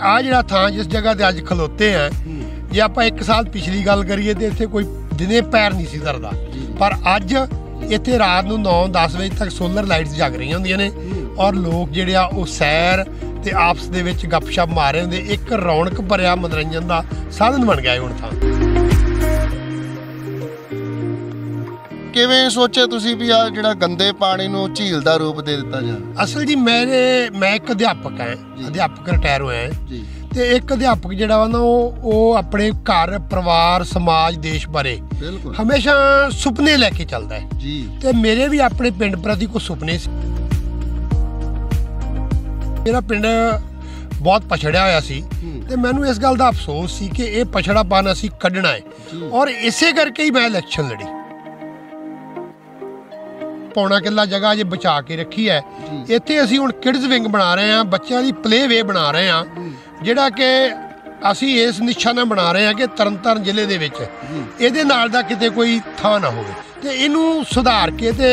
ਆ ਜਿਹੜਾ ਥਾਂ ਜਿਸ ਜਗ੍ਹਾ ਤੇ ਅੱਜ ਖਲੋਤੇ ਆ ਜੇ ਆਪਾਂ ਇੱਕ ਸਾਲ ਪਿਛਲੀ ਗੱਲ ਕਰੀਏ ਤੇ ਇੱਥੇ ਕੋਈ ਦਿਨੇ ਪੈਰ ਨਹੀਂ ਸੀ ਦਰਦਾ ਪਰ ਅੱਜ ਇੱਥੇ ਰਾਤ ਨੂੰ 9-10 ਵਜੇ ਤੱਕ ਸੋਲਰ ਲਾਈਟਸ ਜਗ ਰਹੀਆਂ ਹੁੰਦੀਆਂ ਨੇ ਔਰ ਲੋਕ ਜਿਹੜੇ ਆ ਉਹ ਸੈਰ ਤੇ ਆਪਸ ਦੇ ਵਿੱਚ ਗੱਪਸ਼ਪ ਮਾਰ ਰਹੇ ਹੁੰਦੇ ਇੱਕ ਰੌਣਕ ਭਰਿਆ ਮਨੋਰੰਜਨ ਦਾ ਸਾਧਨ ਬਣ ਗਿਆ ਹੁਣ ਥਾਂ ਕਿਵੇਂ ਸੋਚਿਆ ਤੁਸੀਂ ਵੀ ਆ ਜਿਹੜਾ ਗੰਦੇ ਪਾਣੀ ਨੂੰ ਝੀਲ ਦਾ ਰੂਪ ਦੇ ਦਿੱਤਾ ਜਾ ਅਸਲ ਜੀ ਮੇਰੇ ਮੈਂ ਇੱਕ ਅਧਿਆਪਕ ਹਾਂ ਅਧਿਆਪਕ ਰਿਟਾਇਰ ਹੋਇਆ ਜੀ ਤੇ ਇੱਕ ਅਧਿਆਪਕ ਜਿਹੜਾ ਵਾ ਨਾ ਉਹ ਉਹ ਆਪਣੇ ਘਰ ਪਰਿਵਾਰ ਸਮਾਜ ਦੇਸ਼ ਬਾਰੇ ਹਮੇਸ਼ਾ ਸੁਪਨੇ ਲੈ ਕੇ ਚੱਲਦਾ ਹੈ ਜੀ ਤੇ ਮੇਰੇ ਵੀ ਆਪਣੇ ਪਿੰਡ ਪ੍ਰਤੀ ਕੋ ਸੁਪਨੇ ਸੀ ਮੇਰਾ ਪਿੰਡ ਬਹੁਤ ਪਛੜਿਆ ਹੋਇਆ ਸੀ ਤੇ ਮੈਨੂੰ ਇਸ ਗੱਲ ਦਾ ਅਫਸੋਸ ਸੀ ਕਿ ਇਹ ਪਛੜਾਪਨ ਅਸੀਂ ਕੱਢਣਾ ਹੈ ਔਰ ਇਸੇ ਕਰਕੇ ਹੀ ਮੈਂ ਇਲੈਕਸ਼ਨ ਲੜੀ ਪੌਣਾ ਕਿੱਲਾ ਜਗ੍ਹਾ ਜੇ ਬਚਾ ਕੇ ਰੱਖੀ ਹੈ ਇੱਥੇ ਅਸੀਂ ਹੁਣ ਕਿਡਜ਼ ਵਿੰਗ ਬਣਾ ਰਹੇ ਹਾਂ ਬੱਚਿਆਂ ਦੀ ਪਲੇ ਵੇ ਬਣਾ ਰਹੇ ਹਾਂ ਜਿਹੜਾ ਕਿ ਅਸੀਂ ਇਸ ਨਿਸ਼ਾਨ ਨਾਲ ਬਣਾ ਰਹੇ ਹਾਂ ਕਿ ਤਰਨਤਾਰਨ ਜ਼ਿਲ੍ਹੇ ਦੇ ਵਿੱਚ ਇਹਦੇ ਨਾਲ ਦਾ ਕਿਤੇ ਕੋਈ ਥਾਂ ਨਾ ਹੋਵੇ ਤੇ ਇਹਨੂੰ ਸੁਧਾਰ ਕੇ ਤੇ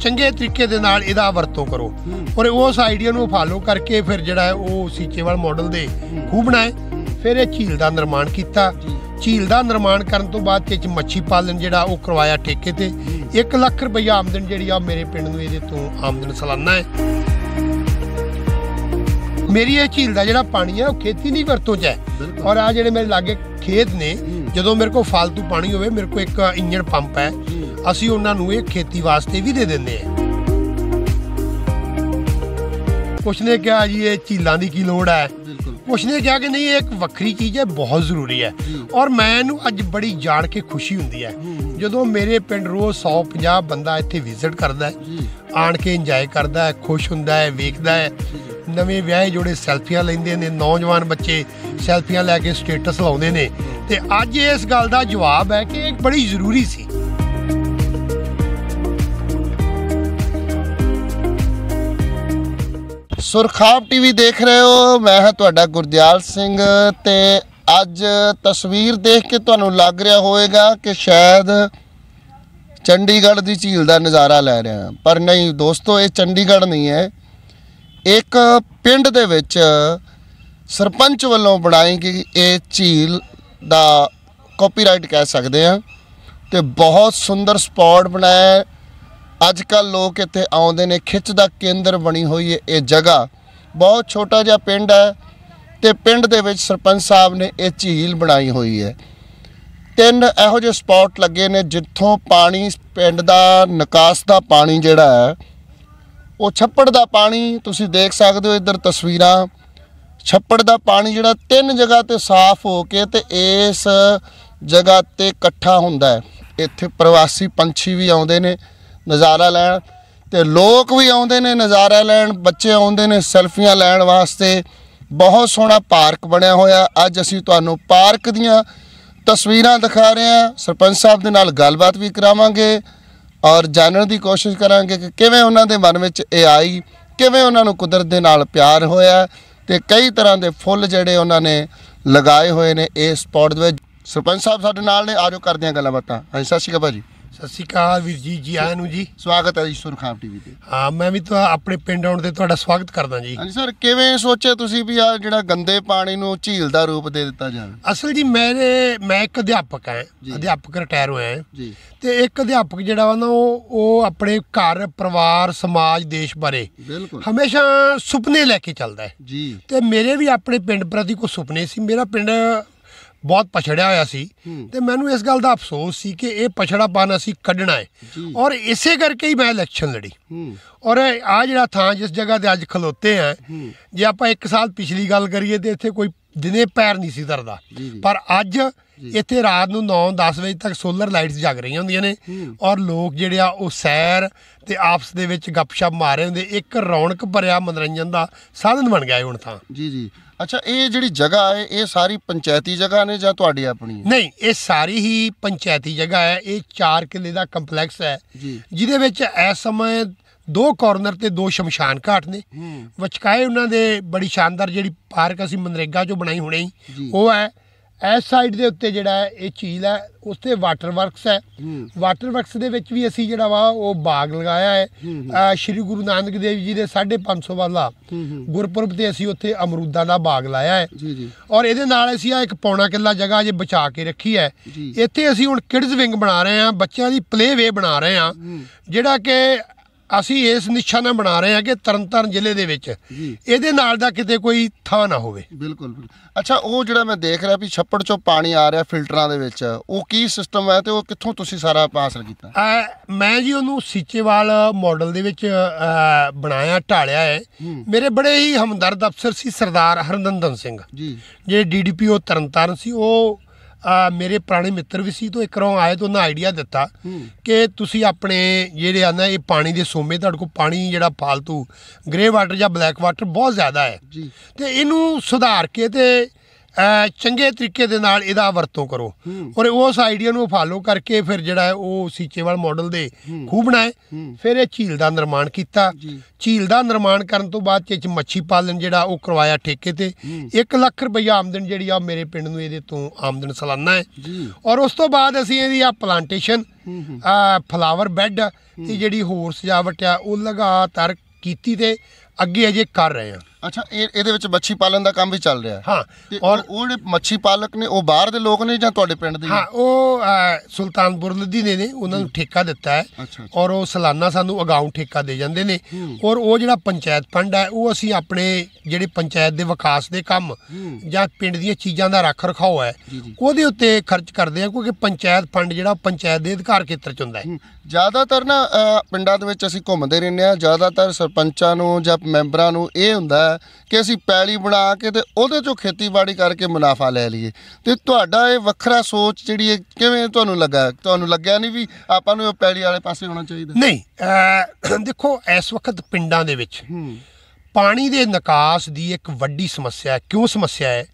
ਚੰਗੇ ਤਰੀਕੇ ਦੇ ਨਾਲ ਇਹਦਾ ਵਰਤੋਂ ਕਰੋ ਔਰ ਉਸ ਆਈਡੀਆ ਨੂੰ ਫਾਲੋ ਕਰਕੇ ਫਿਰ ਜਿਹੜਾ ਉਹ ਸੀਚੇਵਾਲ ਮਾਡਲ ਦੇ ਖੂਬ ਬਣਾਏ ਫਿਰ ਇਹ ਝੀਲ ਦਾ ਨਿਰਮਾਣ ਕੀਤਾ ਝੀਲ ਦਾ ਨਿਰਮਾਣ ਕਰਨ ਤੋਂ ਬਾਅਦ ਤੇ ਚ ਮੱਛੀ ਪਾਲਣ ਜਿਹੜਾ ਉਹ ਕਰਵਾਇਆ ਠੇਕੇ ਤੇ 1 ਲੱਖ ਰੁਪਏ ਆਮਦਨ ਜਿਹੜੀ ਆ ਮੇਰੇ ਪਿੰਡ ਨੂੰ ਇਹਦੇ ਤੋਂ ਆਮਦਨ ਸਾਲਾਨਾ ਹੈ ਮੇਰੀ ਇਹ ਝੀਲ ਦਾ ਜਿਹੜਾ ਪਾਣੀ ਹੈ ਉਹ ਖੇਤੀ ਦੀ ਵਰਤੋਂ 'ਚ ਹੈ ਔਰ ਆ ਜਿਹੜੇ ਮੇਰੇ ਲਾਗੇ ਖੇਤ ਨੇ ਜਦੋਂ ਮੇਰੇ ਕੋਲ ਫालतू ਪਾਣੀ ਹੋਵੇ ਮੇਰੇ ਕੋਲ ਇੱਕ ਇੰਜਨ ਪੰਪ ਹੈ ਅਸੀਂ ਉਹਨਾਂ ਨੂੰ ਇਹ ਖੇਤੀ ਵਾਸਤੇ ਵੀ ਦੇ ਦਿੰਦੇ ਆ ਕੁਛ ਨੇ ਕਿਹਾ ਜੀ ਇਹ ਝੀਲਾਂ ਦੀ ਕੀ ਲੋੜ ਹੈ ਪੁੱਛਦੇ ਕਿਹਾ ਕਿ ਨਹੀਂ ਇਹ ਇੱਕ ਵੱਖਰੀ ਚੀਜ਼ ਹੈ ਬਹੁਤ ਜ਼ਰੂਰੀ ਹੈ ਔਰ ਮੈਨੂੰ ਅੱਜ ਬੜੀ ਜਾਣ ਕੇ ਖੁਸ਼ੀ ਹੁੰਦੀ ਹੈ ਜਦੋਂ ਮੇਰੇ ਪਿੰਡ ਰੋਜ਼ 150 ਬੰਦਾ ਇੱਥੇ ਵਿਜ਼ਿਟ ਕਰਦਾ ਹੈ ਆਣ ਕੇ ਇੰਜੋਏ ਕਰਦਾ ਹੈ ਖੁਸ਼ ਹੁੰਦਾ ਹੈ ਵੇਖਦਾ ਹੈ ਨਵੇਂ ਵਿਆਹੇ ਜੋੜੇ ਸੈਲਫੀਆਂ ਲੈਂਦੇ ਨੇ ਨੌਜਵਾਨ ਬੱਚੇ ਸੈਲਫੀਆਂ ਲੈ ਕੇ ਸਟੇਟਸ ਲਾਉਂਦੇ ਨੇ ਤੇ ਅੱਜ ਇਸ ਗੱਲ ਦਾ ਜਵਾਬ ਹੈ ਕਿ ਇਹ ਬੜੀ ਜ਼ਰੂਰੀ ਸੀ ਸੁਰਖਾਬ ਟੀਵੀ ਦੇਖ ਰਹੇ ਹੋ ਮੈਂ ਹਾਂ ਤੁਹਾਡਾ ਗੁਰਦਿਆਲ ਸਿੰਘ ਤੇ ਅੱਜ ਤਸਵੀਰ ਦੇਖ ਕੇ ਤੁਹਾਨੂੰ ਲੱਗ ਰਿਹਾ ਹੋਵੇਗਾ ਕਿ ਸ਼ਾਇਦ ਚੰਡੀਗੜ੍ਹ ਦੀ ਝੀਲ ਦਾ ਨਜ਼ਾਰਾ ਲੈ ਰਹੇ ਪਰ ਨਹੀਂ ਦੋਸਤੋ ਇਹ ਚੰਡੀਗੜ੍ਹ ਨਹੀਂ ਹੈ ਇੱਕ ਪਿੰਡ ਦੇ ਵਿੱਚ ਸਰਪੰਚ ਵੱਲੋਂ ਬਣਾਈ ਗਈ ਇਹ ਝੀਲ ਦਾ ਕਾਪੀਰਾਈਟ ਕਹਿ ਸਕਦੇ ਆ ਤੇ ਬਹੁਤ ਸੁੰਦਰ ਸਪੌਟ ਬਣਾਇਆ ਅੱਜ ਕੱਲ ਲੋਕ ਇੱਥੇ ਆਉਂਦੇ ਨੇ ਖਿੱਚ ਦਾ ਕੇਂਦਰ ਬਣੀ ਹੋਈ ਹੈ ਇਹ ਜਗ੍ਹਾ ਬਹੁਤ ਛੋਟਾ ਜਿਹਾ ਪਿੰਡ ਹੈ ਤੇ ਪਿੰਡ ਦੇ ਵਿੱਚ ਸਰਪੰਚ ਸਾਹਿਬ ਨੇ ਇਹ ਝੀਲ ਬਣਾਈ ਹੋਈ ਹੈ ਤਿੰਨ ਇਹੋ ਜਿਹੇ ਸਪੌਟ ਲੱਗੇ ਨੇ ਜਿੱਥੋਂ ਪਾਣੀ ਪਿੰਡ ਦਾ ਨਿਕਾਸ ਦਾ ਪਾਣੀ ਜਿਹੜਾ ਹੈ ਉਹ ਛੱਪੜ ਦਾ ਪਾਣੀ ਤੁਸੀਂ ਦੇਖ ਸਕਦੇ ਹੋ ਇੱਧਰ ਤਸਵੀਰਾਂ ਛੱਪੜ ਦਾ ਪਾਣੀ ਜਿਹੜਾ ਤਿੰਨ ਜਗ੍ਹਾ ਤੇ ਸਾਫ਼ ਹੋ ਕੇ ਤੇ ਇਸ ਜਗ੍ਹਾ ਤੇ ਇਕੱਠਾ ਹੁੰਦਾ ਹੈ ਇੱਥੇ ਪ੍ਰਵਾਸੀ ਪੰਛੀ ਵੀ ਆਉਂਦੇ ਨੇ ਨਜ਼ਾਰਾ ਲੈਣ ਤੇ ਲੋਕ ਵੀ ਆਉਂਦੇ ਨੇ ਨਜ਼ਾਰਾ ਲੈਣ ਬੱਚੇ ਆਉਂਦੇ ਨੇ ਸੈਲਫੀਆਂ ਲੈਣ ਵਾਸਤੇ ਬਹੁਤ ਸੋਹਣਾ ਪਾਰਕ ਬਣਿਆ ਹੋਇਆ ਅੱਜ ਅਸੀਂ ਤੁਹਾਨੂੰ ਪਾਰਕ ਦੀਆਂ ਤਸਵੀਰਾਂ ਦਿਖਾ ਰਹੇ ਹਾਂ ਸਰਪੰਚ ਸਾਹਿਬ ਦੇ ਨਾਲ ਗੱਲਬਾਤ ਵੀ ਕਰਾਵਾਂਗੇ ਔਰ ਜਾਣਨ ਦੀ ਕੋਸ਼ਿਸ਼ ਕਰਾਂਗੇ ਕਿ ਕਿਵੇਂ ਉਹਨਾਂ ਦੇ ਮਨ ਵਿੱਚ ਇਹ ਆਈ ਕਿਵੇਂ ਉਹਨਾਂ ਨੂੰ ਕੁਦਰਤ ਦੇ ਨਾਲ ਪਿਆਰ ਹੋਇਆ ਤੇ ਕਈ ਤਰ੍ਹਾਂ ਦੇ ਫੁੱਲ ਜਿਹੜੇ ਉਹਨਾਂ ਨੇ ਲਗਾਏ ਹੋਏ ਨੇ ਇਸ ਸਪੌਟ ਦੇ ਵਿੱਚ ਸਰਪੰਚ ਸਾਹਿਬ ਸਾਡੇ ਨਾਲ ਨੇ ਆਜੋ ਕਰਦੇ ਆ ਗੱਲਾਂ ਬਾਤਾਂ ਹਾਂਜੀ ਸਤਿ ਸ਼੍ਰੀ ਅਕਾਲ ਭਾਜੀ ਸਤਿ ਸ਼੍ਰੀ ਅਕਾਲ ਵੀਰ ਜੀ ਜੀ ਆਇਆਂ ਨੂੰ ਜੀ ਸਵਾਗਤ ਹੈ ਜੀ ਸੁਰਖਾਬ ਟੀਵੀ ਤੇ ਹਾਂ ਮੈਂ ਵੀ ਤਾਂ ਆਪਣੇ ਪਿੰਡ ਆਉਣ ਤੇ ਤੁਹਾਡਾ ਸਵਾਗਤ ਕਰਦਾ ਜੀ ਹਾਂਜੀ ਸਰ ਕਿਵੇਂ ਸੋਚਿਆ ਤੁਸੀਂ ਵੀ ਆ ਜਿਹੜਾ ਗੰਦੇ ਪਾਣੀ ਨੂੰ ਝੀਲ ਦਾ ਰੂਪ ਦੇ ਦਿੱਤਾ ਜਾਵੇ ਅਸਲ ਜੀ ਮੇਰੇ ਮੈਂ ਇੱਕ ਅਧਿਆਪਕ ਹਾਂ ਅਧਿਆਪਕ ਰਿਟਾਇਰ ਹੋਇਆ ਹਾਂ ਜੀ ਤੇ ਇੱਕ ਅਧਿਆਪਕ ਜਿਹੜਾ ਵਾ ਨਾ ਉਹ ਉਹ ਆਪਣੇ ਘਰ ਪਰਿਵਾਰ ਸਮਾਜ ਦੇਸ਼ ਬਾਰੇ ਹਮੇਸ਼ਾ ਸੁਪਨੇ ਲੈ ਕੇ ਚੱਲਦਾ ਹੈ ਜੀ ਤੇ ਮੇਰੇ ਵੀ ਆਪਣੇ ਪਿੰਡ ਪ੍ਰਤੀ ਕੋਈ ਸੁਪਨੇ ਸੀ ਮੇਰਾ ਪਿੰਡ ਬਹੁਤ ਪਛੜਿਆ ਹੋਇਆ ਸੀ ਤੇ ਮੈਨੂੰ ਇਸ ਗੱਲ ਦਾ ਅਫਸੋਸ ਸੀ ਕਿ ਇਹ ਪਛੜਾਪਨ ਅਸੀਂ ਕੱਢਣਾ ਹੈ ਔਰ ਇਸੇ ਕਰਕੇ ਹੀ ਮੈਂ ਇਲੈਕਸ਼ਨ ਲੜੀ ਔਰ ਆ ਜਿਹੜਾ ਥਾਂ ਜਿਸ ਜਗ੍ਹਾ ਤੇ ਅੱਜ ਖਲੋਤੇ ਆ ਜੇ ਆਪਾਂ ਇੱਕ ਸਾਲ ਪਿਛਲੀ ਗੱਲ ਕਰੀਏ ਤੇ ਇੱਥੇ ਕੋਈ ਦਿਨੇ ਪੈਰ ਨਹੀਂ ਸੀ ਦਰਦਾ ਪਰ ਅੱਜ ਇੱਥੇ ਰਾਤ ਨੂੰ 9-10 ਵਜੇ ਤੱਕ ਸੋਲਰ ਲਾਈਟਸ ਜਗ ਰਹੀਆਂ ਹੁੰਦੀਆਂ ਨੇ ਔਰ ਲੋਕ ਜਿਹੜੇ ਆ ਉਹ ਸੈਰ ਤੇ ਆਪਸ ਦੇ ਵਿੱਚ ਗੱਪਸ਼ਪ ਮਾਰ ਰਹੇ ਹੁੰਦੇ ਇੱਕ ਰੌਣਕ ਭਰਿਆ ਮਨੋਰੰਜਨ ਦਾ ਸਾਧਨ ਬਣ ਗਿਆ ਹੁਣ ਤਾਂ ਜੀ ਜੀ ਅੱਛਾ ਇਹ ਜਿਹੜੀ ਜਗ੍ਹਾ ਹੈ ਇਹ ਸਾਰੀ ਪੰਚਾਇਤੀ ਜਗ੍ਹਾ ਨੇ ਜਾਂ ਤੁਹਾਡੀ ਆਪਣੀ ਹੈ ਨਹੀਂ ਇਹ ਸਾਰੀ ਹੀ ਪੰਚਾਇਤੀ ਜਗ੍ਹਾ ਹੈ ਇਹ 4 ਕਿਲੇ ਦਾ ਕੰਪਲੈਕਸ ਹੈ ਜਿਹਦੇ ਵਿੱਚ ਇਸ ਸਮੇਂ ਦੋ ਕਾਰਨਰ ਤੇ ਦੋ ਸ਼ਮਸ਼ਾਨ ਘਾਟ ਨੇ ਵਿਚਕਾਏ ਉਹਨਾਂ ਦੇ ਬੜੀ ਸ਼ਾਨਦਾਰ ਜਿਹੜੀ ਪਾਰਕ ਅਸੀਂ ਮਨਰੇਗਾ ਚੋਂ ਬਣਾਈ ਹੁਣੇ ਉਹ ਹੈ ਇਸ ਸਾਈਡ ਦੇ ਉੱਤੇ ਜਿਹੜਾ ਇਹ ਝੀਲ ਹੈ ਉੱਥੇ ਵਾਟਰ ਵਰਕਸ ਹੈ ਵਾਟਰ ਵਰਕਸ ਦੇ ਵਿੱਚ ਵੀ ਅਸੀਂ ਜਿਹੜਾ ਵਾ ਉਹ ਬਾਗ ਲਗਾਇਆ ਹੈ ਸ਼੍ਰੀ ਗੁਰੂ ਨਾਨਕ ਦੇਵ ਜੀ ਦੇ 550 ਵਾਲਾ ਗੁਰਪੁਰਬ ਤੇ ਅਸੀਂ ਉੱਥੇ ਅਮਰੂਦਾਂ ਦਾ ਬਾਗ ਲਾਇਆ ਹੈ ਜੀ ਜੀ ਔਰ ਇਹਦੇ ਨਾਲ ਅਸੀਂ ਆ ਇੱਕ ਪੌਣਾ ਕਿੱਲਾ ਜਗ੍ਹਾ ਜੇ ਬਚਾ ਕੇ ਰੱਖੀ ਹੈ ਇੱਥੇ ਅਸੀਂ ਹੁਣ ਕਿਡਜ਼ ਵਿੰਗ ਬਣਾ ਰਹੇ ਹਾਂ ਬੱਚਿਆਂ ਦੀ ਪਲੇ ਵੇ ਬਣਾ ਰਹੇ ਹਾਂ ਜਿਹੜਾ ਕਿ ਅਸੀਂ ਇਸ ਨਿਸ਼ਾਨਾ ਬਣਾ ਰਹੇ ਹਾਂ ਕਿ ਤਰਨਤਾਰਨ ਜ਼ਿਲ੍ਹੇ ਦੇ ਵਿੱਚ ਇਹਦੇ ਨਾਲ ਦਾ ਕਿਤੇ ਕੋਈ ਥਾਂ ਨਾ ਹੋਵੇ ਬਿਲਕੁਲ ਅੱਛਾ ਉਹ ਜਿਹੜਾ ਮੈਂ ਦੇਖ ਰਿਹਾ ਵੀ ਛੱਪੜ ਚੋਂ ਪਾਣੀ ਆ ਰਿਹਾ ਫਿਲਟਰਾਂ ਦੇ ਵਿੱਚ ਉਹ ਕੀ ਸਿਸਟਮ ਹੈ ਤੇ ਉਹ ਕਿੱਥੋਂ ਤੁਸੀਂ ਸਾਰਾ ਪਾਸਲ ਕੀਤਾ ਮੈਂ ਜੀ ਉਹਨੂੰ ਸਿੱਚੇਵਾਲ ਮਾਡਲ ਦੇ ਵਿੱਚ ਬਣਾਇਆ ਢਾਲਿਆ ਹੈ ਮੇਰੇ ਬੜੇ ਹੀ ਹਮਦਰਦ ਅਫਸਰ ਸੀ ਸਰਦਾਰ ਹਰਨੰਦਨ ਸਿੰਘ ਜੀ ਜਿਹੜੇ ਡੀਡੀਪੀਓ ਤਰਨਤਾਰਨ ਸੀ ਉਹ ਮੇਰੇ ਪੁਰਾਣੇ ਮਿੱਤਰ ਵੀ ਸੀ ਤੋਂ ਇੱਕ ਰੋਂ ਆਏ ਤੋਂ ਉਹਨਾਂ ਆਈਡੀਆ ਦਿੱਤਾ ਕਿ ਤੁਸੀਂ ਆਪਣੇ ਜਿਹੜੇ ਆ ਨਾ ਇਹ ਪਾਣੀ ਦੇ ਸੋਮੇ ਤੁਹਾਡੇ ਕੋਲ ਪਾਣੀ ਜਿਹੜਾ ਫਾਲਤੂ ਗ੍ਰੇ ਵਾਟਰ ਜਾਂ ਬਲੈਕ ਵਾਟਰ ਬਹੁਤ ਜ਼ਿਆਦਾ ਹੈ ਤੇ ਇਹਨੂੰ ਸੁਧਾਰ ਕੇ ਤੇ ਚੰਗੇ ਤਰੀਕੇ ਦੇ ਨਾਲ ਇਹਦਾ ਵਰਤੋਂ ਕਰੋ ਔਰ ਉਸ ਆਈਡੀਆ ਨੂੰ ਫਾਲੋ ਕਰਕੇ ਫਿਰ ਜਿਹੜਾ ਉਹ ਸੀਚੇਵਾਲ ਮਾਡਲ ਦੇ ਖੂਬ ਬਣਾਏ ਫਿਰ ਇਹ ਝੀਲ ਦਾ ਨਿਰਮਾਣ ਕੀਤਾ ਝੀਲ ਦਾ ਨਿਰਮਾਣ ਕਰਨ ਤੋਂ ਬਾਅਦ ਇਹ ਚ ਮੱਛੀ ਪਾਲਣ ਜਿਹੜਾ ਉਹ ਕਰਵਾਇਆ ਠੇਕੇ ਤੇ 1 ਲੱਖ ਰੁਪਏ ਆਮਦਨ ਜਿਹੜੀ ਆ ਮੇਰੇ ਪਿੰਡ ਨੂੰ ਇਹਦੇ ਤੋਂ ਆਮਦਨ ਸਾਲਾਨਾ ਹੈ ਔਰ ਉਸ ਤੋਂ ਬਾਅਦ ਅਸੀਂ ਇਹਦੀ ਆ ਪਲਾਂਟੇਸ਼ਨ ਆ ਫਲਾਵਰ ਬੈੱਡ ਤੇ ਜਿਹੜੀ ਹੋਰ ਸਜਾਵਟ ਆ ਉਹ ਲਗਾਤਾਰ ਕੀਤੀ ਤੇ ਅੱਗੇ ਅਜੇ ਕਰ ਰਹੇ ਹਾਂ ਅੱਛਾ ਇਹ ਇਹਦੇ ਵਿੱਚ ਮੱਛੀ ਪਾਲਣ ਦਾ ਕੰਮ ਵੀ ਚੱਲ ਰਿਹਾ ਹੈ ਹਾਂ ਔਰ ਉਹ ਜਿਹੜੇ ਮੱਛੀ ਪਾਲਕ ਨੇ ਉਹ ਬਾਹਰ ਦੇ ਲੋਕ ਨੇ ਜਾਂ ਤੁਹਾਡੇ ਪਿੰਡ ਦੇ ਹਾਂ ਉਹ ਸੁਲਤਾਨਪੁਰ ਲੱਦੀ ਨੇ ਨੇ ਉਹਨਾਂ ਨੂੰ ਠੇਕਾ ਦਿੱਤਾ ਹੈ ਔਰ ਉਹ ਸਲਾਨਾ ਸਾਨੂੰ ਅਗਾਊਂ ਠੇਕਾ ਦੇ ਜਾਂਦੇ ਨੇ ਔਰ ਉਹ ਜਿਹੜਾ ਪੰਚਾਇਤ ਫੰਡ ਹੈ ਉਹ ਅਸੀਂ ਆਪਣੇ ਜਿਹੜੇ ਪੰਚਾਇਤ ਦੇ ਵਿਕਾਸ ਦੇ ਕੰਮ ਜਾਂ ਪਿੰਡ ਦੀਆਂ ਚੀਜ਼ਾਂ ਦਾ ਰੱਖ ਰਖਾਓ ਹੈ ਉਹਦੇ ਉੱਤੇ ਖਰਚ ਕਰਦੇ ਆ ਕਿਉਂਕਿ ਪੰਚਾਇਤ ਫੰਡ ਜਿਹੜਾ ਪੰਚਾਇਤ ਦੇ ਅਧਿਕਾਰ ਖੇਤਰ ਚ ਹੁੰਦਾ ਹੈ ਜ਼ਿਆਦਾਤਰ ਨਾ ਪਿੰਡਾਂ ਦੇ ਵਿੱਚ ਅਸੀਂ ਘੁੰਮਦੇ ਰਹਿੰਦੇ ਆ ਜ਼ਿਆਦਾਤਰ ਸਰਪੰਚਾਂ ਨੂੰ ਜਾਂ ਮੈਂਬਰਾਂ ਨੂੰ ਇਹ ਹੁੰਦਾ ਕਿ ਅਸੀਂ ਪੈਲੀ ਬਣਾ ਕੇ ਤੇ ਉਹਦੇ ਚੋਂ ਖੇਤੀਬਾੜੀ ਕਰਕੇ ਮੁਨਾਫਾ ਲੈ ਲਈਏ ਤੇ ਤੁਹਾਡਾ ਇਹ ਵੱਖਰਾ ਸੋਚ ਜਿਹੜੀ ਹੈ ਕਿਵੇਂ ਤੁਹਾਨੂੰ ਲੱਗਾ ਤੁਹਾਨੂੰ ਲੱਗਿਆ ਨਹੀਂ ਵੀ ਆਪਾਂ ਨੂੰ ਪੈਲੀ ਵਾਲੇ ਪਾਸੇ ਹੋਣਾ ਚਾਹੀਦਾ ਨਹੀਂ ਦੇਖੋ ਇਸ ਵਕਤ ਪਿੰਡਾਂ ਦੇ ਵਿੱਚ ਪਾਣੀ ਦੇ ਨਿਕਾਸ ਦੀ ਇੱਕ ਵੱਡੀ ਸਮੱਸਿਆ ਹੈ ਕਿਉਂ ਸਮੱਸਿਆ ਹੈ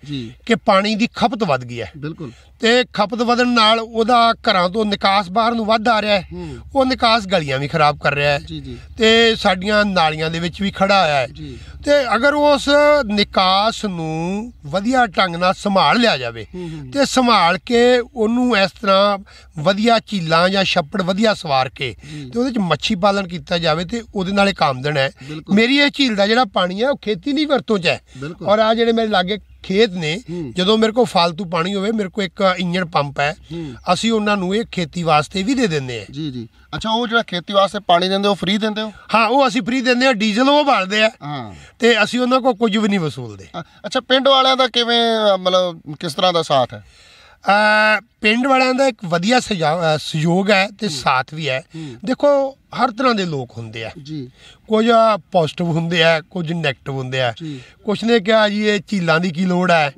ਕਿ ਪਾਣੀ ਦੀ ਖਪਤ ਵੱਧ ਗਈ ਹੈ ਬਿਲਕੁਲ ਤੇ ਖਪਤ ਵਧਣ ਨਾਲ ਉਹਦਾ ਘਰਾਂ ਤੋਂ ਨਿਕਾਸ ਬਾਹਰ ਨੂੰ ਵੱਧ ਆ ਰਿਹਾ ਹੈ ਉਹ ਨਿਕਾਸ ਗਲੀਆਂ ਵੀ ਖਰਾਬ ਕਰ ਰਿਹਾ ਹੈ ਤੇ ਸਾਡੀਆਂ ਨਾਲੀਆਂ ਦੇ ਵਿੱਚ ਵੀ ਖੜਾ ਆਇਆ ਹੈ ਤੇ ਅਗਰ ਉਸ ਨਿਕਾਸ ਨੂੰ ਵਧੀਆ ਢੰਗ ਨਾਲ ਸੰਭਾਲ ਲਿਆ ਜਾਵੇ ਤੇ ਸੰਭਾਲ ਕੇ ਉਹਨੂੰ ਇਸ ਤਰ੍ਹਾਂ ਵਧੀਆ ਝੀਲਾਂ ਜਾਂ ਛੱਪੜ ਵਧੀਆ ਸਵਾਰ ਕੇ ਤੇ ਉਹਦੇ ਵਿੱਚ ਮੱਛੀ ਪਾਲਣ ਕੀਤਾ ਜਾਵੇ ਤੇ ਉਹਦੇ ਨਾਲ ਇੱਕ ਆਮਦਨ ਹੈ ਮੇਰੀ ਇਹ ਝੀਲ ਦਾ ਜਿਹੜਾ ਪਾਣੀ ਹੈ ਉਹ ਖੇਤੀ ਲਈ ਵਰਤੋਂ 'ਚ ਹੈ ਔਰ ਆ ਜਿਹੜੇ ਮੇਰੇ ਲਾਗੇ ਖੇਤ ਨੇ ਜਦੋਂ ਮੇਰੇ ਕੋਲ ਫालतू ਪਾਣੀ ਹੋਵੇ ਮੇਰੇ ਕੋਲ ਇੱਕ ਇੰਜਣ ਪੰਪ ਹੈ ਅਸੀਂ ਉਹਨਾਂ ਨੂੰ ਇਹ ਖੇਤੀ ਵਾਸਤੇ ਵੀ ਦੇ ਦਿੰਦੇ ਆ ਜੀ ਜੀ ਅੱਛਾ ਉਹ ਜਿਹੜਾ ਖੇਤੀ ਵਾਸਤੇ ਪਾਣੀ ਦਿੰਦੇ ਉਹ ਫ੍ਰੀ ਦਿੰਦੇ ਹੋ ਹਾਂ ਉਹ ਅਸੀਂ ਫ੍ਰੀ ਦਿੰਦੇ ਆ ਡੀਜ਼ਲ ਉਹ ਭਰਦੇ ਆ ਤੇ ਅਸੀਂ ਉਹਨਾਂ ਕੋਲ ਕੁਝ ਵੀ ਨਹੀਂ ਵਸੂਲਦੇ ਅੱਛਾ ਪਿੰਡ ਵਾਲਿਆਂ ਦਾ ਕਿਵੇਂ ਮਤਲਬ ਕਿਸ ਤਰ੍ਹਾਂ ਦਾ ਸਾਥ ਹੈ ਪਿੰਡ ਵਾਲਿਆਂ ਦਾ ਇੱਕ ਵਧੀਆ ਸਹਿਯੋਗ ਹੈ ਤੇ ਸਾਥ ਵੀ ਹੈ ਦੇਖੋ ਹਰ ਤਰ੍ਹਾਂ ਦੇ ਲੋਕ ਹੁੰਦੇ ਆ ਜੀ ਕੁਝ ਪੋਜ਼ਿਟਿਵ ਹੁੰਦੇ ਆ ਕੁਝ ਨੈਗੇਟਿਵ ਹੁੰਦੇ ਆ ਕੁਝ ਨੇ ਕਿਹਾ ਜੀ ਇਹ ਝੀਲਾਂ ਦੀ ਕੀ ਲੋੜ ਹੈ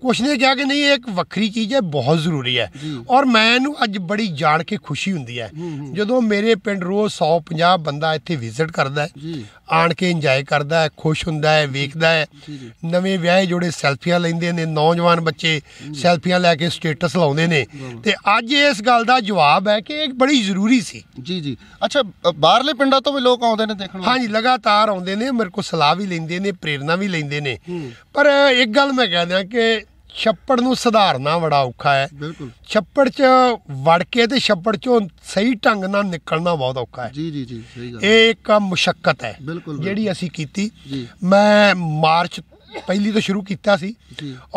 ਕੁਝ ਨੇ ਕਿਹਾ ਕਿ ਨਹੀਂ ਇਹ ਇੱਕ ਵੱਖਰੀ ਚੀਜ਼ ਹੈ ਬਹੁਤ ਜ਼ਰੂਰੀ ਹੈ ਔਰ ਮੈਨੂੰ ਅੱਜ ਬੜੀ ਜਾਣ ਕੇ ਖੁਸ਼ੀ ਹੁੰਦੀ ਹੈ ਜਦੋਂ ਮੇਰੇ ਪਿੰਡ ਰੋਜ਼ 150 ਬੰਦਾ ਇੱਥੇ ਵਿਜ਼ਿਟ ਕਰਦਾ ਹੈ ਆਣ ਕੇ ਇੰਜੋਏ ਕਰਦਾ ਹੈ ਖੁਸ਼ ਹੁੰਦਾ ਹੈ ਵੇਖਦਾ ਹੈ ਨਵੇਂ ਵਿਆਹੇ ਜੋੜੇ ਸੈਲਫੀਆਂ ਲੈਂਦੇ ਨੇ ਨੌਜਵਾਨ ਬੱਚੇ ਸੈਲਫੀਆਂ ਲੈ ਕੇ ਸਟੇਟਸ ਲਾਉਂਦੇ ਨੇ ਤੇ ਅੱਜ ਇਸ ਗੱਲ ਦਾ ਜਵਾਬ ਹੈ ਕਿ ਇਹ ਬੜੀ ਜ਼ਰੂਰੀ ਸੀ ਜੀ ਜੀ ਅੱਛਾ ਬਾਹਰਲੇ ਪਿੰਡਾਂ ਤੋਂ ਵੀ ਲੋਕ ਆਉਂਦੇ ਨੇ ਦੇਖਣ ਹਾਂਜੀ ਲਗਾਤਾਰ ਆਉਂਦੇ ਨੇ ਮੇਰੇ ਕੋਲ ਸਲਾਹ ਵੀ ਲੈਂਦੇ ਨੇ ਪ੍ਰੇਰਣਾ ਵੀ ਲੈਂਦੇ ਨੇ ਪਰ ਇੱਕ ਗੱਲ ਮੈਂ ਕਹਿੰਦਾ ਕਿ ਛੱਪੜ ਨੂੰ ਸੁਧਾਰਨਾ ਬੜਾ ਔਖਾ ਹੈ ਬਿਲਕੁਲ ਛੱਪੜ 'ਚ ਵੜ ਕੇ ਤੇ ਛੱਪੜ 'ਚੋਂ ਸਹੀ ਢੰਗ ਨਾਲ ਨਿਕਲਣਾ ਬਹੁਤ ਔਖਾ ਹੈ ਜੀ ਜੀ ਜੀ ਸਹੀ ਗੱਲ ਇਹ ਇੱਕ ਮੁਸ਼ਕਲ ਹੈ ਜਿਹੜੀ ਅਸੀਂ ਕੀਤੀ ਮੈਂ ਮਾਰਚ ਪਹਿਲੀ ਤੋਂ ਸ਼ੁਰੂ ਕੀਤਾ ਸੀ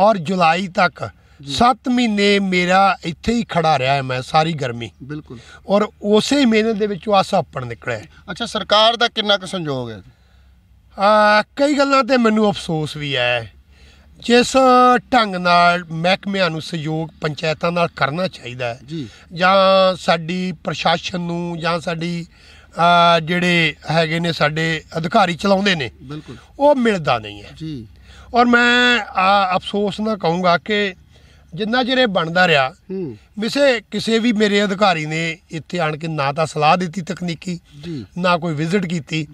ਔਰ ਜੁਲਾਈ ਤੱਕ 7 ਮਹੀਨੇ ਮੇਰਾ ਇੱਥੇ ਹੀ ਖੜਾ ਰਿਹਾ ਮੈਂ ਸਾਰੀ ਗਰਮੀ ਬਿਲਕੁਲ ਔਰ ਉਸੇ ਮਿਹਨਤ ਦੇ ਵਿੱਚੋਂ ਆਸਾ ਆਪਣ ਨਿਕਲਿਆ ਅੱਛਾ ਸਰਕਾਰ ਦਾ ਕਿੰਨਾ ਕੁ ਸੰਯੋਗ ਹੈ ਆ ਕਈ ਗੱਲਾਂ ਤੇ ਮੈਨੂੰ ਅਫਸੋਸ ਵੀ ਹੈ ਜਿਸ ਢੰਗ ਨਾਲ ਮਹਿਕਮਿਆਂ ਨੂੰ ਸਹਿਯੋਗ ਪੰਚਾਇਤਾਂ ਨਾਲ ਕਰਨਾ ਚਾਹੀਦਾ ਹੈ ਜਾਂ ਸਾਡੀ ਪ੍ਰਸ਼ਾਸਨ ਨੂੰ ਜਾਂ ਸਾਡੀ ਜਿਹੜੇ ਹੈਗੇ ਨੇ ਸਾਡੇ ਅਧਿਕਾਰੀ ਚਲਾਉਂਦੇ ਨੇ ਬਿਲਕੁਲ ਉਹ ਮਿਲਦਾ ਨਹੀਂ ਹੈ ਜੀ ਔਰ ਮੈਂ ਅਫਸੋਸ ਨਾ ਕਹੂੰਗਾ ਕਿ ਜਿੰਨਾ ਚਿਰ ਇਹ ਬਣਦਾ ਰਿਹਾ ਮਿਸੇ ਕਿਸੇ ਵੀ ਮੇਰੇ ਅਧਿਕਾਰੀ ਨੇ ਇੱਥੇ ਆਣ ਕੇ ਨਾ ਤਾਂ ਸਲਾਹ ਦਿੱਤੀ ਤਕਨੀਕੀ ਨਾ ਕੋਈ ਵਿਜ਼ਿਟ ਕੀਤੀ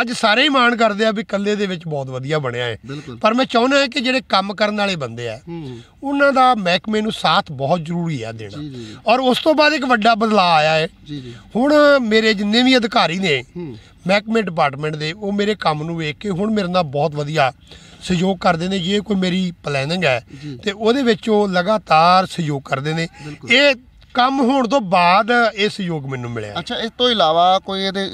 ਅੱਜ ਸਾਰੇ ਹੀ ਮਾਣ ਕਰਦੇ ਆ ਵੀ ਕੱਲੇ ਦੇ ਵਿੱਚ ਬਹੁਤ ਵਧੀਆ ਬਣਿਆ ਹੈ ਪਰ ਮੈਂ ਚਾਹੁੰਦਾ ਹਾਂ ਕਿ ਜਿਹੜੇ ਕੰਮ ਕਰਨ ਵਾਲੇ ਬੰਦੇ ਆ ਉਹਨਾਂ ਦਾ ਮਹਿਕਮੇ ਨੂੰ ਸਾਥ ਬਹੁਤ ਜ਼ਰੂਰੀ ਆ ਦੇਣਾ ਔਰ ਉਸ ਤੋਂ ਬਾਅਦ ਇੱਕ ਵੱਡਾ ਬਦਲਾਅ ਆਇਆ ਹੈ ਹੁਣ ਮੇਰੇ ਜਿੰਨੇ ਵੀ ਅਧਿਕਾਰੀ ਨੇ ਮਹਿਕਮੇ ਡਿਪਾਰਟਮੈਂਟ ਦੇ ਉਹ ਮੇਰੇ ਕੰਮ ਨੂੰ ਵੇਖ ਕੇ ਹੁਣ ਮੇਰੇ ਨਾਲ ਬਹੁਤ ਵਧੀਆ ਸਹਿਯੋਗ ਕਰਦੇ ਨੇ ਜੇ ਕੋਈ ਮੇਰੀ ਪਲੈਨਿੰਗ ਹੈ ਤੇ ਉਹਦੇ ਵਿੱਚ ਉਹ ਲਗਾਤਾਰ ਸਹਿਯੋਗ ਕਰਦੇ ਨੇ ਇਹ ਕੰਮ ਹੋਣ ਤੋਂ ਬਾਅਦ ਇਹ ਸਹਿਯੋਗ ਮੈਨੂੰ ਮਿਲਿਆ ਅੱਛਾ ਇਸ ਤੋਂ ਇਲਾਵਾ ਕੋਈ ਇਹਦੇ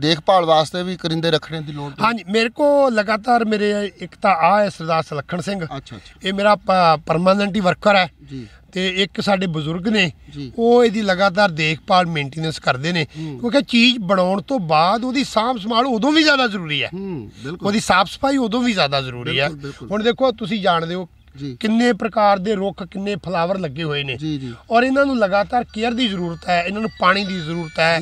ਦੇਖਭਾਲ ਵਾਸਤੇ ਵੀ ਕਰਿੰਦੇ ਰੱਖਣੇ ਦੀ ਲੋੜ ਹਾਂਜੀ ਮੇਰੇ ਕੋ ਲਗਾਤਾਰ ਮੇਰੇ ਇੱਕ ਤਾਂ ਆ ਹੈ ਸਰਦਾਰ ਸਲੱਖਣ ਸਿੰਘ ਅੱਛਾ ਇਹ ਮੇਰਾ ਪਰਮਾਨੈਂਟ ਹੀ ਵਰਕਰ ਹੈ ਜੀ ਤੇ ਇੱਕ ਸਾਡੇ ਬਜ਼ੁਰਗ ਨੇ ਉਹ ਇਹਦੀ ਲਗਾਤਾਰ ਦੇਖਭਾਲ ਮੇਨਟੇਨੈਂਸ ਕਰਦੇ ਨੇ ਕਿਉਂਕਿ ਚੀਜ਼ ਬਣਾਉਣ ਤੋਂ ਬਾਅਦ ਉਹਦੀ ਸਾਫ ਸੰਭਾਲ ਉਦੋਂ ਵੀ ਜ਼ਿਆਦਾ ਜ਼ਰੂਰੀ ਹੈ ਉਹਦੀ ਸਾਫ ਸਫਾਈ ਉਦੋਂ ਵੀ ਜ਼ਿਆਦਾ ਜ਼ਰੂਰੀ ਹੈ ਹੁਣ ਦੇਖੋ ਤੁਸੀਂ ਜਾਣਦੇ ਹੋ ਕਿੰਨੇ ਪ੍ਰਕਾਰ ਦੇ ਰੁੱਖ ਕਿੰਨੇ ਫਲਾਵਰ ਲੱਗੇ ਹੋਏ ਨੇ ਔਰ ਇਹਨਾਂ ਨੂੰ ਲਗਾਤਾਰ ਕੇਅਰ ਦੀ ਜ਼ਰੂਰਤ ਹੈ ਇਹਨਾਂ ਨੂੰ ਪਾਣੀ ਦੀ ਜ਼ਰੂਰਤ ਹੈ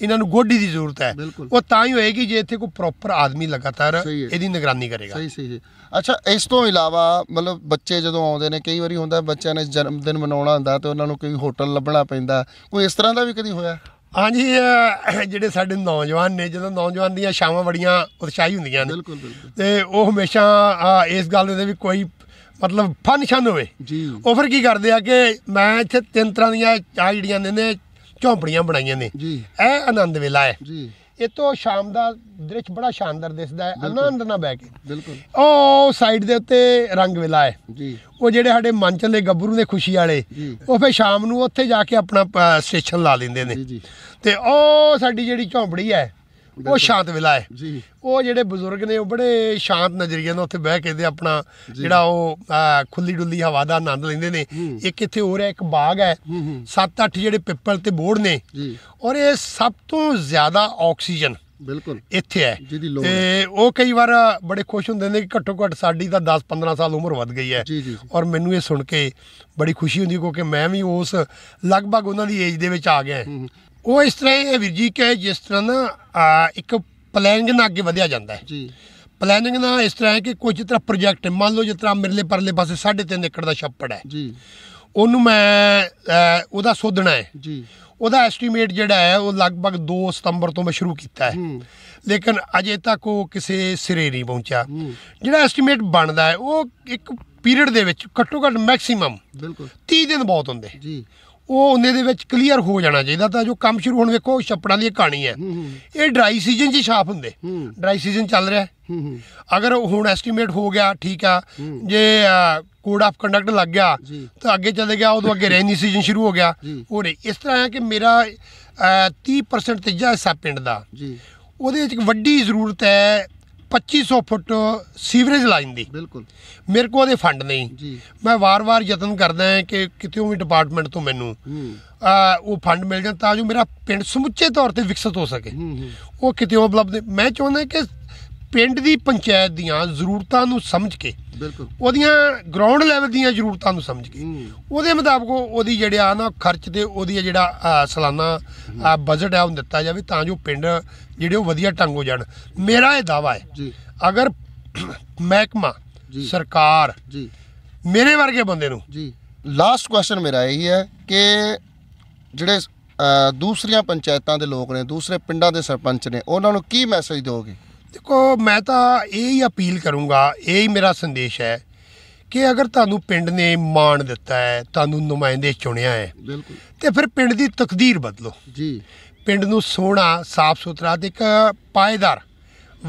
ਇਹਨਾਂ ਨੂੰ ਗੋਡੀ ਦੀ ਜ਼ਰੂਰਤ ਹੈ ਉਹ ਤਾਂ ਹੀ ਹੋਏਗੀ ਜੇ ਇੱਥੇ ਕੋਈ ਪ੍ਰੋਪਰ ਆਦਮੀ ਲਗਾਤਾਰ ਇਹਦੀ ਨਿਗਰਾਨੀ ਕਰੇਗਾ ਸਹੀ ਸਹੀ ਅੱਛਾ ਇਸ ਤੋਂ ਇਲਾਵਾ ਮਤਲਬ ਬੱਚੇ ਜਦੋਂ ਆਉਂਦੇ ਨੇ ਕਈ ਵਾਰੀ ਹੁੰਦਾ ਬੱਚਿਆਂ ਨੇ ਜਨਮ ਦਿਨ ਮਨਾਉਣਾ ਹੁੰਦਾ ਤੇ ਉਹਨਾਂ ਨੂੰ ਕੋਈ ਹੋਟਲ ਲੱਭਣਾ ਪੈਂਦਾ ਕੋਈ ਇਸ ਤਰ੍ਹਾਂ ਦਾ ਵੀ ਕਦੀ ਹੋਇਆ ਹਾਂਜੀ ਜਿਹੜੇ ਸਾਡੇ ਨੌਜਵਾਨ ਨੇ ਜਦੋਂ ਨੌਜਵਾਨ ਦੀਆਂ ਸ਼ਾਵਾਂ ਬੜੀਆਂ ਉਤਸ਼ਾਹੀ ਹੁੰਦੀਆਂ ਨੇ ਤੇ ਉਹ ਹਮੇਸ਼ਾ ਇਸ ਗੱਲ ਦੇ ਵੀ ਕੋਈ ਮਤਲਬ ਫੰਕਸ਼ਨ ਹੋਵੇ ਜੀ ਉਹ ਫਿਰ ਕੀ ਕਰਦੇ ਆ ਕਿ ਮੈਂ ਇੱਥੇ ਤਿੰਨ ਤਰ੍ਹਾਂ ਦੀਆਂ ਚਾਹ ਜਿਹੜੀਆਂ ਨੇ ਨੇ ਝੌਂਪੜੀਆਂ ਬਣਾਈਆਂ ਨੇ ਜੀ ਇਹ ਆਨੰਦ ਵੇਲਾ ਹੈ ਜੀ ਇਹ ਤੋਂ ਸ਼ਾਮ ਦਾ ਦ੍ਰਿਸ਼ ਬੜਾ ਸ਼ਾਨਦਾਰ ਦਿਸਦਾ ਹੈ ਆਨੰਦ ਨਾਲ ਬਹਿ ਕੇ ਬਿਲਕੁਲ ਉਹ ਸਾਈਡ ਦੇ ਉੱਤੇ ਰੰਗ ਵੇਲਾ ਹੈ ਜੀ ਉਹ ਜਿਹੜੇ ਸਾਡੇ ਦੇ ਗੱਭਰੂ ਨੇ ਖੁਸ਼ੀ ਵਾਲੇ ਉਹ ਫੇ ਸ਼ਾਮ ਨੂੰ ਉੱਥੇ ਜਾ ਕੇ ਆਪਣਾ ਸਟੇਸ਼ਨ ਲਾ ਲੈਂਦੇ ਨੇ ਤੇ ਉਹ ਸਾਡੀ ਜਿਹੜੀ ਝੌਂਪੜੀ ਹੈ ਉਹ ਸ਼ਾਂਤ ਵਿਲਾ ਹੈ ਜੀ ਉਹ ਜਿਹੜੇ ਬਜ਼ੁਰਗ ਨੇ ਉਹ ਬੜੇ ਸ਼ਾਂਤ ਨਜ਼ਰੀਏ ਨਾਲ ਉੱਥੇ ਬਹਿ ਕੇ ਦੇ ਆਪਣਾ ਜਿਹੜਾ ਉਹ ਖੁੱਲੀ ਡੁੱਲੀ ਹਵਾ ਦਾ ਆਨੰਦ ਲੈਂਦੇ ਨੇ ਇੱਕ ਇੱਥੇ ਹੋਰ ਹੈ ਇੱਕ ਬਾਗ ਹੈ 7-8 ਜਿਹੜੇ ਪਿੱਪਲ ਤੇ ਬੋੜ ਨੇ ਔਰ ਇਹ ਸਭ ਤੋਂ ਜ਼ਿਆਦਾ ਆਕਸੀਜਨ ਬਿਲਕੁਲ ਇੱਥੇ ਹੈ ਤੇ ਉਹ ਕਈ ਵਾਰ ਬੜੇ ਖੁਸ਼ ਹੁੰਦੇ ਨੇ ਕਿ ਘੱਟੋ ਘੱਟ ਸਾਡੀ ਤਾਂ 10 15 ਸਾਲ ਉਮਰ ਵੱਧ ਗਈ ਹੈ ਔਰ ਮੈਨੂੰ ਇਹ ਸੁਣ ਕੇ ਬੜੀ ਖੁਸ਼ੀ ਹੁੰਦੀ ਕਿਉਂਕਿ ਮੈਂ ਵੀ ਉਸ ਲਗਭਗ ਉਹਨਾਂ ਦੀ ਏਜ ਦੇ ਵਿੱਚ ਆ ਗਿਆ ਉਹ ਇਸ ਤਰ੍ਹਾਂ ਹੈ ਵੀਰ ਜੀ ਕਿ ਜਿਸ ਤਰ੍ਹਾਂ ਨਾ ਇੱਕ ਪਲੈਨਿੰਗ ਨਾਲ ਅੱਗੇ ਵਧਿਆ ਜਾਂਦਾ ਹੈ ਜੀ ਪਲੈਨਿੰਗ ਨਾਲ ਇਸ ਤਰ੍ਹਾਂ ਹੈ ਕਿ ਕੋਈ ਜਿਸ ਤਰ੍ਹਾਂ ਪ੍ਰੋਜੈਕਟ ਮੰਨ ਲਓ ਜਿਸ ਤਰ੍ਹਾਂ ਮਿਰਲੇ ਪਰਲੇ ਪਾਸੇ 3.5 ਏਕੜ ਦਾ ਛੱਪੜ ਹੈ ਜੀ ਉਹਨੂੰ ਮੈਂ ਉਹਦਾ ਸੋਧਣਾ ਹੈ ਜੀ ਉਹਦਾ ਐਸਟੀਮੇਟ ਜਿਹੜਾ ਹੈ ਉਹ ਲਗਭਗ 2 ਸਤੰਬਰ ਤੋਂ ਮੈਂ ਸ਼ੁਰੂ ਕੀਤਾ ਹੈ ਲੇਕਿਨ ਅਜੇ ਤੱਕ ਉਹ ਕਿਸੇ ਸਿਰੇ ਨਹੀਂ ਪਹੁੰਚਿਆ ਜਿਹੜਾ ਐਸਟੀਮੇਟ ਬਣਦਾ ਹੈ ਉਹ ਇੱਕ ਪੀਰੀਅਡ ਦੇ ਵਿੱਚ ਘੱਟੋ ਘੱਟ ਮੈਕਸਿਮਮ ਬਿਲਕੁਲ 30 ਦਿਨ ਬਹੁਤ ਹੁੰਦੇ ਜੀ ਉਹ ਉਹਨੇ ਦੇ ਵਿੱਚ ਕਲੀਅਰ ਹੋ ਜਾਣਾ ਚਾਹੀਦਾ ਤਾਂ ਜੋ ਕੰਮ ਸ਼ੁਰੂ ਹੋਣ ਵੇਖੋ ਛੱਪੜਾਂ ਦੀ ਕਹਾਣੀ ਹੈ ਇਹ ਡਰਾਈ ਸੀਜ਼ਨ 'ਚ ਸਾਫ ਹੁੰਦੇ ਡਰਾਈ ਸੀਜ਼ਨ ਚੱਲ ਰਿਹਾ ਅਗਰ ਹੁਣ ਐਸਟੀਮੇਟ ਹੋ ਗਿਆ ਠੀਕ ਆ ਜੇ ਕੋਡ ਆਫ ਕੰਡਕਟ ਲੱਗ ਗਿਆ ਤਾਂ ਅੱਗੇ ਚਲੇ ਗਿਆ ਉਦੋਂ ਅੱਗੇ ਰੇਨੀ ਸੀਜ਼ਨ ਸ਼ੁਰੂ ਹੋ ਗਿਆ ਉਹ ਇਸ ਤਰ੍ਹਾਂ ਹੈ ਕਿ ਮੇਰਾ 30% ਤੀਜਾ ਹਿੱਸਾ ਪਿੰਡ ਦਾ ਜੀ ਉਹਦੇ ਵਿੱਚ ਵੱਡੀ ਜ਼ਰੂਰਤ ਹੈ 2500 ਫੁੱਟ ਸੀਵਰੇਜ ਲਾਈਨ ਦੀ ਬਿਲਕੁਲ ਮੇਰੇ ਕੋਲ ਉਹਦੇ ਫੰਡ ਨਹੀਂ ਜੀ ਮੈਂ ਵਾਰ-ਵਾਰ ਯਤਨ ਕਰਦਾ ਹਾਂ ਕਿ ਕਿਤੇੋਂ ਵੀ ਡਿਪਾਰਟਮੈਂਟ ਤੋਂ ਮੈਨੂੰ ਉਹ ਫੰਡ ਮਿਲ ਜਾਣ ਤਾਂ ਜੋ ਮੇਰਾ ਪਿੰਡ ਸਮੁੱਚੇ ਤੌਰ ਤੇ ਵਿਕਸਿਤ ਹੋ ਸਕੇ ਉਹ ਕਿਤੇ ਉਪਲਬਧ ਮੈਂ ਚਾਹੁੰਦਾ ਕਿ ਪਿੰਡ ਦੀ ਪੰਚਾਇਤ ਦੀਆਂ ਜ਼ਰੂਰਤਾਂ ਨੂੰ ਸਮਝ ਕੇ ਬਿਲਕੁਲ ਉਹਦੀਆਂ ਗਰਾਊਂਡ ਲੈਵਲ ਦੀਆਂ ਜ਼ਰੂਰਤਾਂ ਨੂੰ ਸਮਝ ਕੇ ਉਹਦੇ ਮੁਤਾਬਕ ਉਹਦੀ ਜਿਹੜਿਆ ਨਾ ਖਰਚ ਤੇ ਉਹਦੀ ਜਿਹੜਾ ਸਾਲਾਨਾ ਬਜਟ ਹੈ ਉਹ ਦਿੱਤਾ ਜਾਵੇ ਤਾਂ ਜੋ ਪਿੰਡ ਜਿਹੜੇ ਉਹ ਵਧੀਆ ਟੰਗ ਹੋ ਜਾਣ ਮੇਰਾ ਇਹ ਦਾਵਾ ਹੈ ਜੀ ਅਗਰ ਮਹਿਕਮਾ ਸਰਕਾਰ ਜੀ ਮੇਰੇ ਵਰਗੇ ਬੰਦੇ ਨੂੰ ਜੀ ਲਾਸਟ ਕੁਐਸਚਨ ਮੇਰਾ ਇਹ ਹੈ ਕਿ ਜਿਹੜੇ ਦੂਸਰੀਆਂ ਪੰਚਾਇਤਾਂ ਦੇ ਲੋਕ ਨੇ ਦੂਸਰੇ ਪਿੰਡਾਂ ਦੇ ਸਰਪੰਚ ਨੇ ਉਹਨਾਂ ਨੂੰ ਕੀ ਮੈਸੇਜ ਦਿਓਗੇ ਦੇਖੋ ਮੈਂ ਤਾਂ ਇਹ ਹੀ ਅਪੀਲ ਕਰੂੰਗਾ ਇਹ ਹੀ ਮੇਰਾ ਸੰਦੇਸ਼ ਹੈ ਕਿ ਅਗਰ ਤੁਹਾਨੂੰ ਪਿੰਡ ਨੇ ਮਾਣ ਦਿੱਤਾ ਹੈ ਤੁਹਾਨੂੰ ਨੁਮਾਇੰਦੇ ਚੁਣਿਆ ਹੈ ਬਿਲਕੁਲ ਤੇ ਫਿਰ ਪਿੰਡ ਦੀ ਤਕਦੀਰ ਬਦਲੋ ਜੀ ਪਿੰਡ ਨੂੰ ਸੋਹਣਾ ਸਾਫ਼ ਸੁਥਰਾ ਤੇ ਇੱਕ ਪਾਇਦਾਰ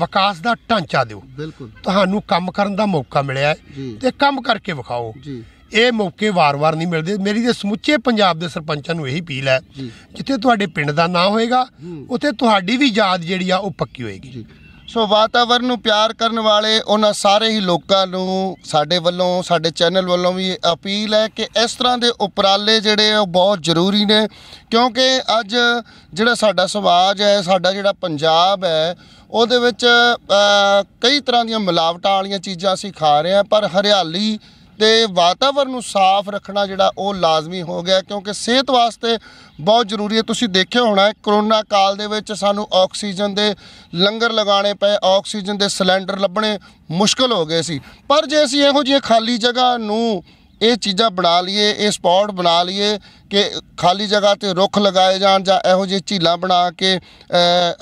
ਵਿਕਾਸ ਦਾ ਢਾਂਚਾ ਦਿਓ ਬਿਲਕੁਲ ਤੁਹਾਨੂੰ ਕੰਮ ਕਰਨ ਦਾ ਮੌਕਾ ਮਿਲਿਆ ਹੈ ਤੇ ਕੰਮ ਕਰਕੇ ਵਿਖਾਓ ਜੀ ਇਹ ਮੌਕੇ ਵਾਰ-ਵਾਰ ਨਹੀਂ ਮਿਲਦੇ ਮੇਰੀ ਦੇ ਸਮੁੱਚੇ ਪੰਜਾਬ ਦੇ ਸਰਪੰਚਾਂ ਨੂੰ ਇਹੀ ਅਪੀਲ ਹੈ ਜਿੱਥੇ ਤੁਹਾਡੇ ਪਿੰਡ ਦਾ ਨਾਂ ਹੋਏਗਾ ਉੱਥੇ ਤੁਹਾਡੀ ਵੀ ਯਾਦ ਜਿਹੜੀ ਆ ਉਹ ਪੱਕੀ ਹੋਏਗੀ ਸੋ ਵਾਤਾਵਰਨ ਨੂੰ ਪਿਆਰ ਕਰਨ ਵਾਲੇ ਉਹਨਾਂ ਸਾਰੇ ਹੀ ਲੋਕਾਂ ਨੂੰ ਸਾਡੇ ਵੱਲੋਂ ਸਾਡੇ ਚੈਨਲ ਵੱਲੋਂ ਵੀ ਅਪੀਲ ਹੈ ਕਿ ਇਸ ਤਰ੍ਹਾਂ ਦੇ ਉਪਰਾਲੇ ਜਿਹੜੇ ਉਹ ਬਹੁਤ ਜ਼ਰੂਰੀ ਨੇ ਕਿਉਂਕਿ ਅੱਜ ਜਿਹੜਾ ਸਾਡਾ ਸਮਾਜ ਹੈ ਸਾਡਾ ਜਿਹੜਾ ਪੰਜਾਬ ਹੈ ਉਹਦੇ ਵਿੱਚ ਕਈ ਤਰ੍ਹਾਂ ਦੀਆਂ ਮਿਲਾਵਟਾਂ ਵਾਲੀਆਂ ਚੀਜ਼ਾਂ ਅਸੀਂ ਖਾ ਰਹੇ ਹਾਂ ਪਰ ਹਰਿਆਲੀ ਤੇ ਵਾਤਾਵਰਨ ਨੂੰ ਸਾਫ਼ ਰੱਖਣਾ ਜਿਹੜਾ ਉਹ ਲਾਜ਼ਮੀ ਹੋ ਗਿਆ ਕਿਉਂਕਿ ਸਿਹਤ ਵਾਸਤੇ ਬਹੁਤ ਜ਼ਰੂਰੀ ਹੈ ਤੁਸੀਂ ਦੇਖਿਆ ਹੋਣਾ ਕਰੋਨਾ ਕਾਲ ਦੇ ਵਿੱਚ ਸਾਨੂੰ ਆਕਸੀਜਨ ਦੇ ਲੰਗਰ ਲਗਾਣੇ ਪਏ ਆਕਸੀਜਨ ਦੇ ਸਿਲੰਡਰ ਲੱਭਣੇ ਮੁਸ਼ਕਲ ਹੋ ਗਏ ਸੀ ਪਰ ਜੇ ਅਸੀਂ ਇਹੋ ਜਿਹੀ ਖਾਲੀ ਜਗ੍ਹਾ ਨੂੰ ਇਹ ਚੀਜ਼ਾਂ ਬਣਾ ਲਈਏ ਇਹ ਸਪੌਟ ਬਣਾ ਲਈਏ ਕਿ ਖਾਲੀ ਜਗ੍ਹਾ ਤੇ ਰੁੱਖ ਲਗਾਏ ਜਾਣ ਜਾਂ ਇਹੋ ਜਿਹੇ ਝੀਲਾਂ ਬਣਾ ਕੇ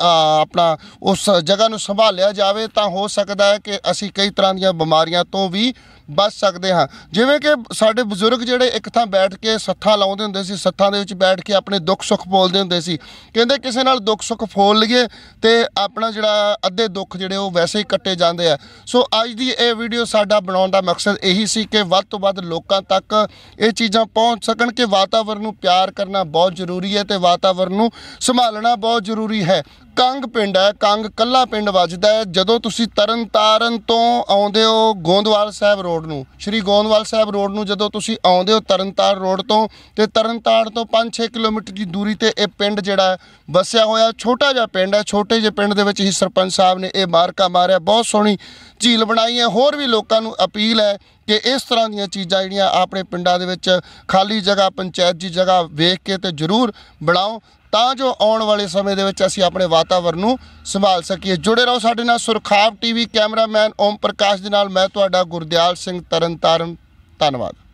ਆਪਣਾ ਉਸ ਜਗ੍ਹਾ ਨੂੰ ਸੰਭਾਲਿਆ ਜਾਵੇ ਤਾਂ ਹੋ ਸਕਦਾ ਹੈ ਕਿ ਅਸੀਂ ਕਈ ਤਰ੍ਹਾਂ ਦੀਆਂ ਬਿਮਾਰੀਆਂ ਤੋਂ ਵੀ ਬਚ ਸਕਦੇ ਹਾਂ ਜਿਵੇਂ ਕਿ ਸਾਡੇ ਬਜ਼ੁਰਗ ਜਿਹੜੇ ਇੱਕ ਥਾਂ ਬੈਠ ਕੇ ਸੱਥਾ ਲਾਉਂਦੇ ਹੁੰਦੇ ਸੀ ਸੱਥਾਂ ਦੇ ਵਿੱਚ ਬੈਠ ਕੇ ਆਪਣੇ ਦੁੱਖ ਸੁੱਖ ਬੋਲਦੇ ਹੁੰਦੇ ਸੀ ਕਹਿੰਦੇ ਕਿਸੇ ਨਾਲ ਦੁੱਖ ਸੁੱਖ ਫੋਲ ਲਈਏ ਤੇ ਆਪਣਾ ਜਿਹੜਾ ਅੱਧੇ ਦੁੱਖ ਜਿਹੜੇ ਉਹ ਵੈਸੇ ਹੀ ਕੱਟੇ ਜਾਂਦੇ ਆ ਸੋ ਅੱਜ ਦੀ ਇਹ ਵੀਡੀਓ ਸਾਡਾ ਬਣਾਉਣ ਦਾ ਮਕਸਦ ਇਹੀ ਸੀ ਕਿ ਵੱਧ ਤੋਂ ਵੱਧ ਲੋਕਾਂ ਤੱਕ ਇਹ ਚੀਜ਼ਾਂ ਪਹੁੰਚ ਸਕਣ ਕਿ ਵਾਤਾਵਰਨ ਨੂੰ ਪਿਆਰ ਕਰਨਾ ਬਹੁਤ ਜ਼ਰੂਰੀ ਹੈ ਤੇ ਵਾਤਾਵਰਨ ਨੂੰ ਸੰਭਾਲਣਾ ਬਹੁਤ ਜ਼ਰੂਰੀ ਹੈ ਕੰਗ ਪਿੰਡ ਹੈ ਕੰਗ ਕੱਲਾ ਪਿੰਡ ਵੱਜਦਾ ਹੈ ਜਦੋਂ ਤੁਸੀਂ ਤਰਨਤਾਰਨ ਤੋਂ ਆਉਂਦੇ ਹੋ ਗੋਂਦਵਾਲ ਸਾਹਿਬ ਰੋਡ ਰੋਡ ਨੂੰ ਸ਼੍ਰੀ ਗੋਨਵਾਲ ਸਾਹਿਬ ਰੋਡ ਨੂੰ ਜਦੋਂ ਤੁਸੀਂ ਆਉਂਦੇ ਹੋ ਤਰਨਤਾਰ ਰੋਡ ਤੋਂ ਤੇ ਤਰਨਤਾਰ ਤੋਂ 5-6 ਕਿਲੋਮੀਟਰ ਦੀ ਦੂਰੀ ਤੇ ਇਹ ਪਿੰਡ ਜਿਹੜਾ ਵਸਿਆ ਹੋਇਆ ਛੋਟਾ ਜਿਹਾ ਪਿੰਡ ਹੈ ਛੋਟੇ ਜਿਹੇ ਪਿੰਡ ਦੇ ਵਿੱਚ ਹੀ ਸਰਪੰਚ ਸਾਹਿਬ ਨੇ ਇਹ ਮਾਰਕਾ ਮਾਰਿਆ ਬਹੁਤ ਸੋਹਣੀ ਝੀਲ ਬਣਾਈ ਹੈ ਹੋਰ ਵੀ ਲੋਕਾਂ ਨੂੰ ਅਪੀਲ ਹੈ ਕਿ ਇਸ ਤਰ੍ਹਾਂ ਦੀਆਂ ਚੀਜ਼ਾਂ ਜਿਹੜੀਆਂ ਆਪਣੇ ਪਿੰਡਾਂ ਦੇ ਵਿੱਚ ਖਾਲੀ ਜਗ੍ਹਾ ਪੰਚਾਇਤ ਦੀ ਜਗ੍ਹਾ ਵੇਖ ਕੇ ਤੇ ਜ਼ਰੂਰ ਬਣਾਓ ਤਾਂ ਜੋ ਆਉਣ ਵਾਲੇ ਸਮੇਂ ਦੇ ਵਿੱਚ ਅਸੀਂ ਆਪਣੇ ਵਾਤਾਵਰਨ ਨੂੰ ਸੰਭਾਲ ਸਕੀਏ ਜੁੜੇ ਰਹੋ ਸਾਡੇ ਨਾਲ ਸੁਰਖਾਬ ਟੀਵੀ ਕੈਮਰਾਮੈਨ ਓਮ ਪ੍ਰਕਾਸ਼ ਦੇ ਨਾਲ ਮੈਂ ਤੁਹਾਡਾ ਗੁਰਦਿਆਲ ਸਿੰਘ ਤਰਨਤਾਰਨ ਧੰਨਵਾਦ